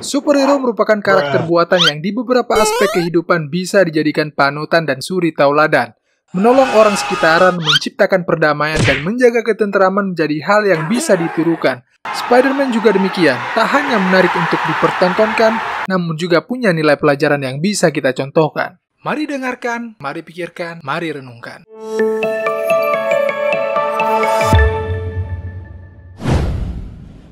Superhero merupakan karakter buatan yang di beberapa aspek kehidupan bisa dijadikan panutan dan suri tauladan. Menolong orang sekitaran, menciptakan perdamaian, dan menjaga ketenteraman menjadi hal yang bisa ditirukan. Spider-Man juga demikian, tak hanya menarik untuk dipertontonkan, namun juga punya nilai pelajaran yang bisa kita contohkan. Mari dengarkan, mari pikirkan, mari renungkan.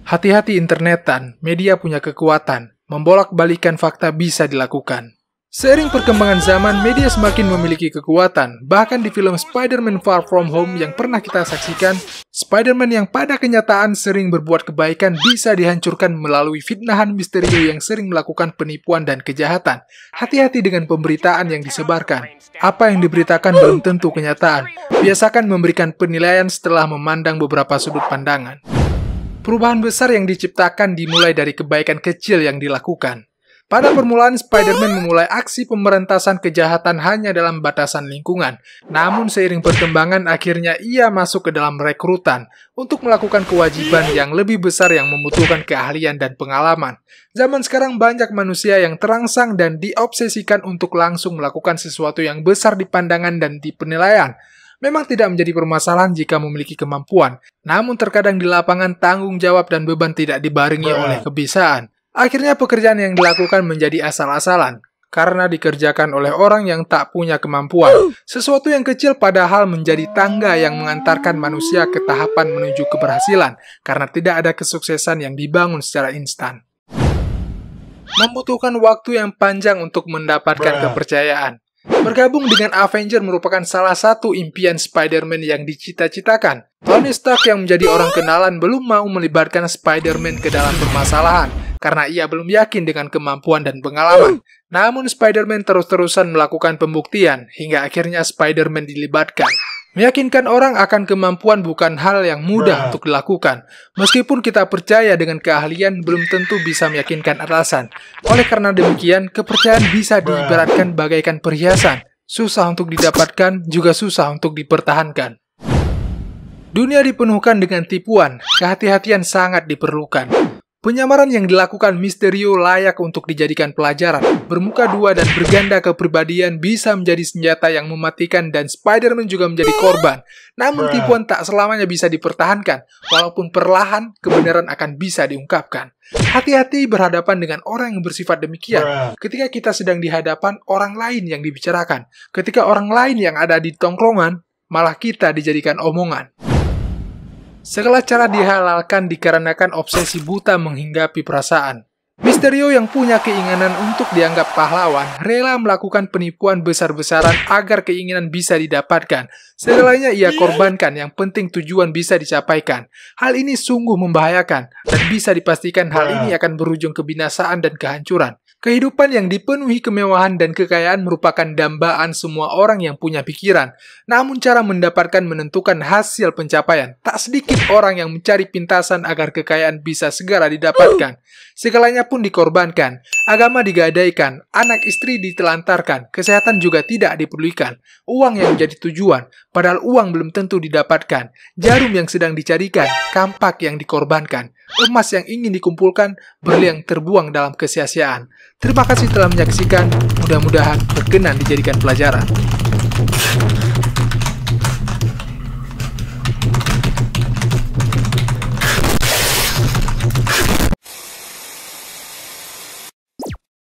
Hati-hati internetan, media punya kekuatan, membolak-balikan fakta bisa dilakukan. Seiring perkembangan zaman, media semakin memiliki kekuatan. Bahkan di film Spider-Man Far From Home yang pernah kita saksikan, Spider-Man yang pada kenyataan sering berbuat kebaikan bisa dihancurkan melalui fitnahan misterius yang sering melakukan penipuan dan kejahatan. Hati-hati dengan pemberitaan yang disebarkan. Apa yang diberitakan belum tentu kenyataan. Biasakan memberikan penilaian setelah memandang beberapa sudut pandangan. Perubahan besar yang diciptakan dimulai dari kebaikan kecil yang dilakukan. Pada permulaan, Spider-Man memulai aksi pemberantasan kejahatan hanya dalam batasan lingkungan. Namun seiring perkembangan, akhirnya ia masuk ke dalam rekrutan untuk melakukan kewajiban yang lebih besar yang membutuhkan keahlian dan pengalaman. Zaman sekarang banyak manusia yang terangsang dan diobsesikan untuk langsung melakukan sesuatu yang besar di pandangan dan di penilaian memang tidak menjadi permasalahan jika memiliki kemampuan, namun terkadang di lapangan tanggung jawab dan beban tidak dibarengi oleh kebiasaan. Akhirnya pekerjaan yang dilakukan menjadi asal-asalan, karena dikerjakan oleh orang yang tak punya kemampuan. Uh. Sesuatu yang kecil padahal menjadi tangga yang mengantarkan manusia ke tahapan menuju keberhasilan karena tidak ada kesuksesan yang dibangun secara instan. Membutuhkan waktu yang panjang untuk mendapatkan kepercayaan. Bergabung dengan Avenger merupakan salah satu impian Spider-Man yang dicita-citakan. Tony Stark yang menjadi orang kenalan belum mau melibatkan Spider-Man ke dalam permasalahan karena ia belum yakin dengan kemampuan dan pengalaman. Namun Spider-Man terus-terusan melakukan pembuktian hingga akhirnya Spider-Man dilibatkan. Meyakinkan orang akan kemampuan bukan hal yang mudah untuk dilakukan. Meskipun kita percaya dengan keahlian belum tentu bisa meyakinkan atasan. Oleh karena demikian, kepercayaan bisa diibaratkan bagaikan perhiasan. Susah untuk didapatkan, juga susah untuk dipertahankan. Dunia dipenuhkan dengan tipuan, kehati-hatian sangat diperlukan. Penyamaran yang dilakukan Misterio layak untuk dijadikan pelajaran. Bermuka dua dan berganda kepribadian bisa menjadi senjata yang mematikan dan Spider-Man juga menjadi korban. Namun tipuan tak selamanya bisa dipertahankan, walaupun perlahan kebenaran akan bisa diungkapkan. Hati-hati berhadapan dengan orang yang bersifat demikian. Ketika kita sedang dihadapan orang lain yang dibicarakan, ketika orang lain yang ada di tongkrongan, malah kita dijadikan omongan. Segala cara dihalalkan dikarenakan obsesi buta menghinggapi perasaan. Misterio yang punya keinginan untuk dianggap pahlawan rela melakukan penipuan besar-besaran agar keinginan bisa didapatkan. Segalanya ia korbankan, yang penting tujuan bisa dicapaikan. Hal ini sungguh membahayakan dan bisa dipastikan hal ini akan berujung kebinasaan dan kehancuran. Kehidupan yang dipenuhi kemewahan dan kekayaan merupakan dambaan semua orang yang punya pikiran. Namun cara mendapatkan menentukan hasil pencapaian. Tak sedikit orang yang mencari pintasan agar kekayaan bisa segera didapatkan. Segalanya pun dikorbankan. Agama digadaikan, anak istri ditelantarkan, kesehatan juga tidak diperlukan. Uang yang menjadi tujuan, padahal uang belum tentu didapatkan. Jarum yang sedang dicarikan, kampak yang dikorbankan. Emas yang ingin dikumpulkan, berlian terbuang dalam kesia-siaan. Terima kasih telah menyaksikan, mudah-mudahan berkenan dijadikan pelajaran.